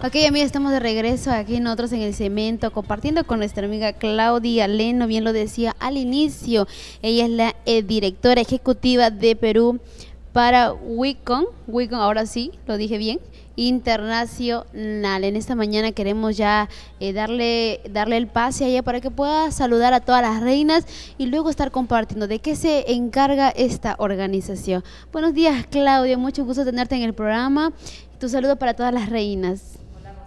Ok, amiga, estamos de regreso aquí en Otros en el Cemento, compartiendo con nuestra amiga Claudia Leno, bien lo decía al inicio. Ella es la eh, directora ejecutiva de Perú para Wicon, Wicon ahora sí, lo dije bien, internacional. En esta mañana queremos ya eh, darle, darle el pase a ella para que pueda saludar a todas las reinas y luego estar compartiendo de qué se encarga esta organización. Buenos días, Claudia, mucho gusto tenerte en el programa. Tu saludo para todas las reinas.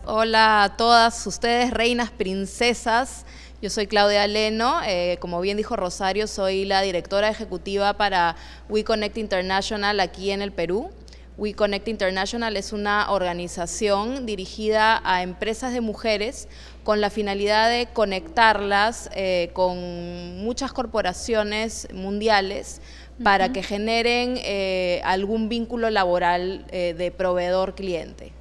Hola a todas ustedes, reinas, princesas. Yo soy Claudia Leno, eh, como bien dijo Rosario, soy la directora ejecutiva para We Connect International aquí en el Perú. We Connect International es una organización dirigida a empresas de mujeres con la finalidad de conectarlas eh, con muchas corporaciones mundiales para que generen eh, algún vínculo laboral de proveedor-cliente.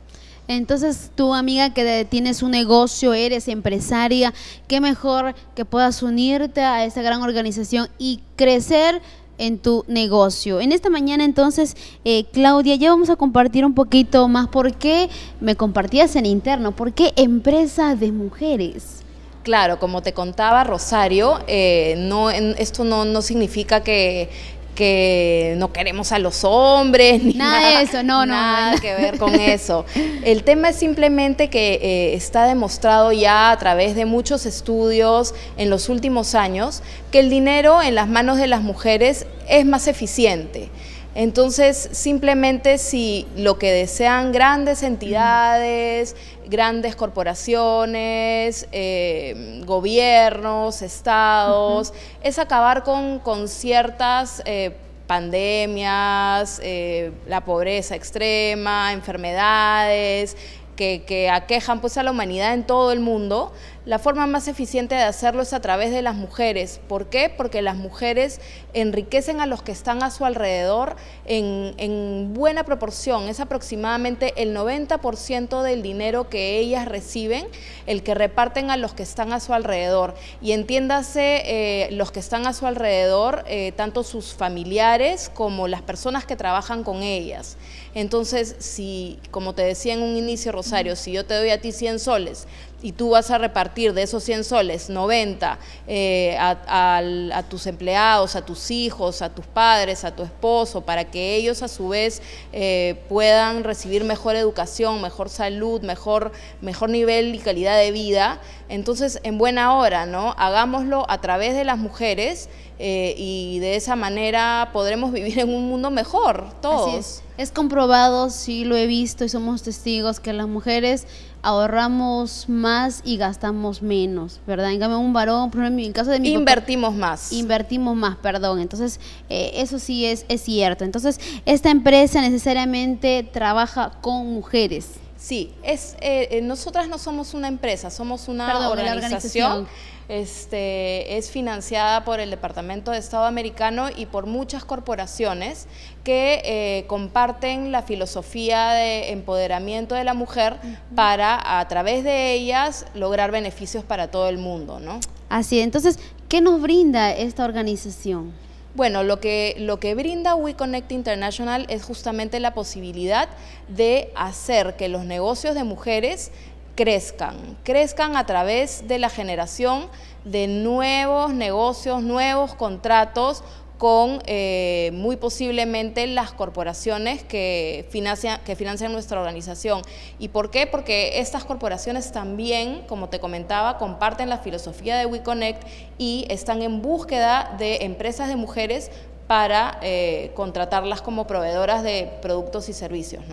Entonces, tu amiga que tienes un negocio, eres empresaria, qué mejor que puedas unirte a esa gran organización y crecer en tu negocio. En esta mañana entonces, eh, Claudia, ya vamos a compartir un poquito más por qué me compartías en interno, por qué empresa de mujeres. Claro, como te contaba Rosario, eh, no, esto no, no significa que, que no queremos a los hombres, ni nada, eso, no, nada que ver con eso. El tema es simplemente que eh, está demostrado ya a través de muchos estudios en los últimos años que el dinero en las manos de las mujeres es más eficiente. Entonces, simplemente si lo que desean grandes entidades, grandes corporaciones, eh, gobiernos, estados, es acabar con, ciertas eh, pandemias, eh, la pobreza extrema, enfermedades que, que aquejan pues, a la humanidad en todo el mundo, la forma más eficiente de hacerlo es a través de las mujeres. ¿Por qué? Porque las mujeres enriquecen a los que están a su alrededor en, buena proporción. Es aproximadamente el 90% del dinero que ellas reciben, el que reparten a los que están a su alrededor. Y entiéndase, eh, los que están a su alrededor, eh, tanto sus familiares como las personas que trabajan con ellas. Entonces, si, como te decía en un inicio, Rosario, si yo te doy a ti 100 soles, y tú vas a repartir de esos 100 soles 90 eh, a, tus empleados, a tus hijos, a tus padres, a tu esposo, para que ellos a su vez eh, puedan recibir mejor educación, mejor salud, mejor, mejor nivel y calidad de vida. Entonces, en buena hora, ¿no? Hagámoslo a través de las mujeres eh, y de esa manera podremos vivir en un mundo mejor, todos es comprobado, sí lo he visto y somos testigos que las mujeres ahorramos más y gastamos menos, ¿verdad? En cambio, un varón, en caso de mi Invertimos más. Invertimos más, perdón. Entonces, eh, eso sí es, cierto. Entonces, esta empresa necesariamente trabaja con mujeres. Sí, es, eh, eh, nosotras no somos una empresa, somos una organización, este, es financiada por el Departamento de Estado americano y por muchas corporaciones que eh, comparten la filosofía de empoderamiento de la mujer para a través de ellas lograr beneficios para todo el mundo. ¿no? Así, entonces, ¿qué nos brinda esta organización? Bueno, lo que, lo que brinda WeConnect International es justamente la posibilidad de hacer que los negocios de mujeres crezcan, crezcan a través de la generación de nuevos negocios, nuevos contratos con eh, muy posiblemente las corporaciones que financian, que financian nuestra organización. ¿Y por qué? Porque estas corporaciones también, como te comentaba, comparten la filosofía de WeConnect y están en búsqueda de empresas de mujeres para eh, contratarlas como proveedoras de productos y servicios.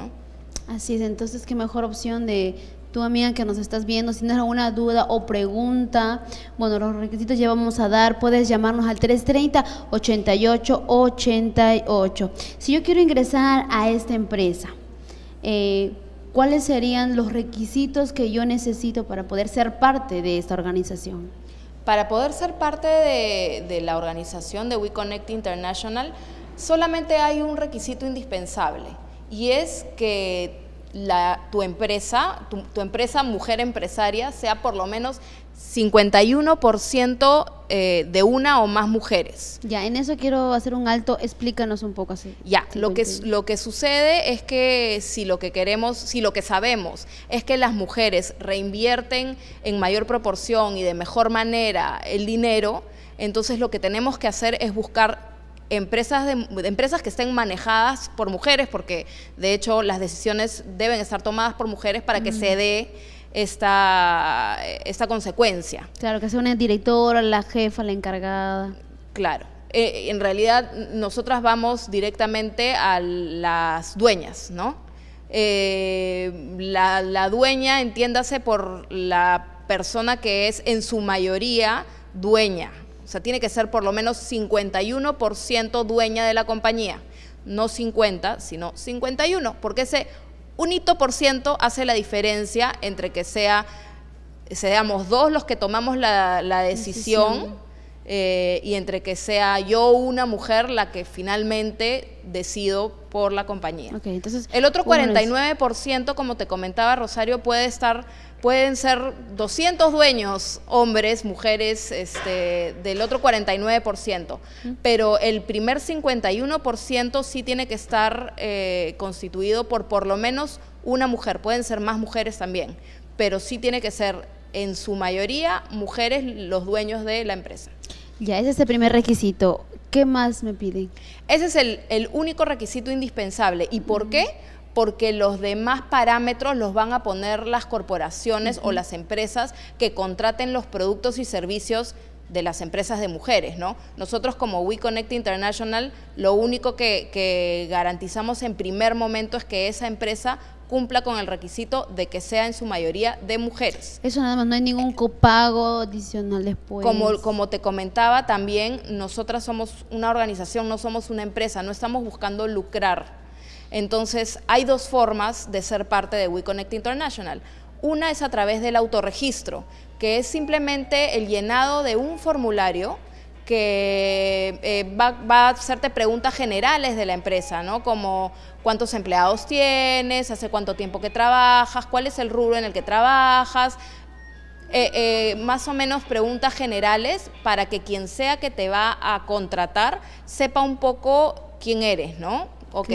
Así es, entonces qué mejor opción de tú amiga que nos estás viendo, si tienes alguna duda o pregunta, bueno, los requisitos ya vamos a dar, puedes llamarnos al 330-8888. Si yo quiero ingresar a esta empresa, eh, ¿cuáles serían los requisitos que yo necesito para poder ser parte de esta organización? Para poder ser parte de, de la organización de WeConnect International, solamente hay un requisito indispensable y es que la, tu empresa, tu, empresa mujer empresaria, sea por lo menos 51% eh, de una o más mujeres. Ya, en eso quiero hacer un alto, explícanos un poco así. Ya, lo que, lo que sucede es que si lo que queremos, si lo que sabemos es que las mujeres reinvierten en mayor proporción y de mejor manera el dinero, entonces lo que tenemos que hacer es buscar empresas, de, empresas que estén manejadas por mujeres, porque de hecho las decisiones deben estar tomadas por mujeres para que se dé esta, esta consecuencia. Claro, que sea una directora, la jefa, la encargada. Claro. Eh, en realidad, nosotras vamos directamente a las dueñas, ¿no? Eh, la dueña, entiéndase por la persona que es en su mayoría dueña, o sea, tiene que ser por lo menos 51% dueña de la compañía. No 50, sino 51, porque ese unito por ciento hace la diferencia entre que sea, seamos dos los que tomamos la, decisión eh, y entre que sea yo una mujer la que finalmente decido por la compañía. entonces, el otro 49%, como te comentaba Rosario, puede estar pueden ser 200 dueños, hombres, mujeres, este, del otro 49%, pero el primer 51% sí tiene que estar eh, constituido por por lo menos una mujer, pueden ser más mujeres también, pero sí tiene que ser en su mayoría mujeres los dueños de la empresa. Ya, ese es el primer requisito. ¿Qué más me piden? Ese es el, único requisito indispensable. ¿Y por qué? porque los demás parámetros los van a poner las corporaciones o las empresas que contraten los productos y servicios de las empresas de mujeres, ¿no? Nosotros como We Connect International lo único que, garantizamos en primer momento es que esa empresa cumpla con el requisito de que sea en su mayoría de mujeres. Eso nada más, no hay ningún copago adicional después. Como, como te comentaba también, nosotras somos una organización, no somos una empresa, no estamos buscando lucrar. Entonces, hay dos formas de ser parte de We Connect International. Una es a través del autorregistro, que es simplemente el llenado de un formulario que eh, va, a hacerte preguntas generales de la empresa, ¿no? Como cuántos empleados tienes, hace cuánto tiempo que trabajas, cuál es el rubro en el que trabajas, eh, eh, más o menos preguntas generales para que quien sea que te va a contratar sepa un poco quién eres, ¿no? ok.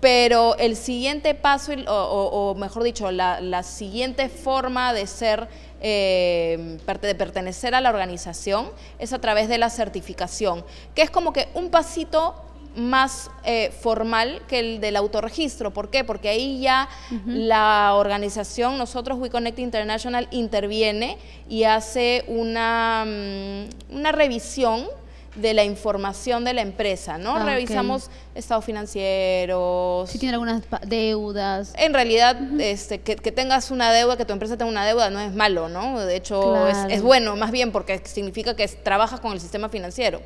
Pero el siguiente paso, o, mejor dicho, la, siguiente forma de ser, eh, de pertenecer a la organización es a través de la certificación, que es como que un pasito más eh, formal que el del autorregistro. ¿Por qué? Porque ahí ya la organización, nosotros WeConnect International, interviene y hace una, mm, una revisión de la información de la empresa, ¿no? Ah, Revisamos estados financieros. Si tiene algunas deudas. En realidad, este, que, tengas una deuda, que tu empresa tenga una deuda, no es malo, ¿no? De hecho, es, es bueno, más bien porque significa que trabajas con el sistema financiero.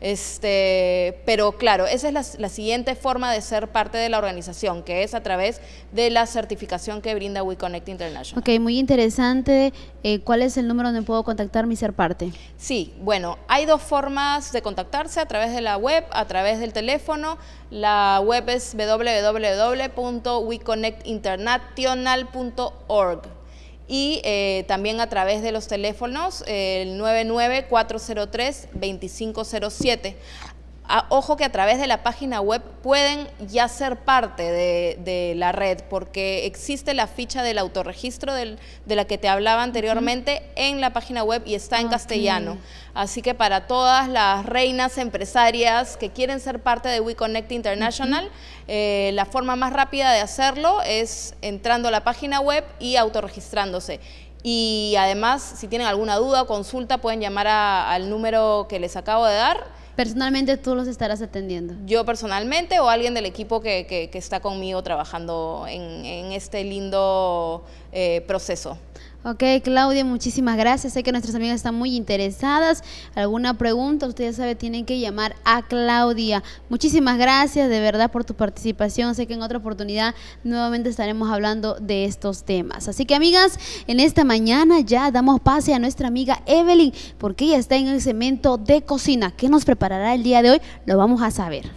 Este, pero claro, esa es la, siguiente forma de ser parte de la organización, que es a través de la certificación que brinda WeConnect International. Ok, muy interesante. Eh, ¿Cuál es el número donde puedo contactarme y ser parte? Sí, bueno, hay dos formas de contactarse, a través de la web, a través del teléfono. La web es www.weconnectinternational.org y eh, también a través de los teléfonos eh, el 99403-2507 ojo que a través de la página web pueden ya ser parte de, la red, porque existe la ficha del autorregistro de la que te hablaba anteriormente en la página web y está en castellano. Así que para todas las reinas empresarias que quieren ser parte de WeConnect International, eh, la forma más rápida de hacerlo es entrando a la página web y autorregistrándose. Y además, si tienen alguna duda o consulta, pueden llamar al número que les acabo de dar. Personalmente tú los estarás atendiendo. Yo personalmente o alguien del equipo que, está conmigo trabajando en, este lindo eh, proceso. Ok, Claudia, muchísimas gracias. Sé que nuestras amigas están muy interesadas. ¿Alguna pregunta? Ustedes sabe tienen que llamar a Claudia. Muchísimas gracias de verdad por tu participación. Sé que en otra oportunidad nuevamente estaremos hablando de estos temas. Así que amigas, en esta mañana ya damos pase a nuestra amiga Evelyn, porque ella está en el cemento de cocina. ¿Qué nos preparará el día de hoy? Lo vamos a saber.